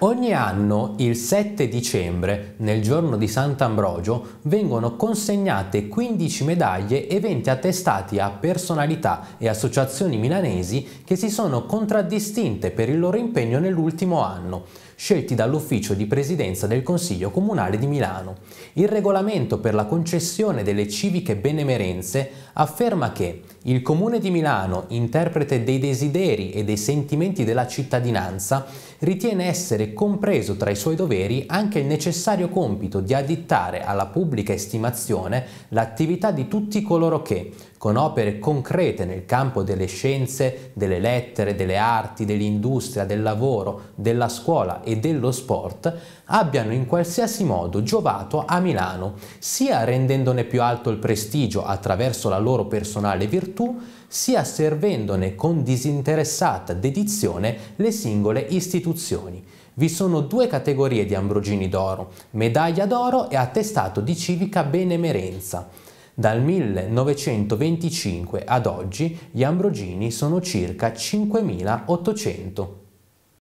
Ogni anno, il 7 dicembre, nel giorno di Sant'Ambrogio, vengono consegnate 15 medaglie e 20 attestati a personalità e associazioni milanesi che si sono contraddistinte per il loro impegno nell'ultimo anno, scelti dall'ufficio di presidenza del Consiglio Comunale di Milano. Il regolamento per la concessione delle civiche benemerenze afferma che il Comune di Milano, interprete dei desideri e dei sentimenti della cittadinanza, ritiene essere avrebbe compreso tra i suoi doveri anche il necessario compito di addittare alla pubblica estimazione l'attività di tutti coloro che, con opere concrete nel campo delle scienze, delle lettere, delle arti, dell'industria, del lavoro, della scuola e dello sport, abbiano in qualsiasi modo giovato a Milano, sia rendendone più alto il prestigio attraverso la loro personale virtù, sia servendone con disinteressata dedizione le singole istituzioni. Vi sono due categorie di Ambrogini d'oro, medaglia d'oro e attestato di civica benemerenza. Dal 1925 ad oggi gli Ambrogini sono circa 5.800.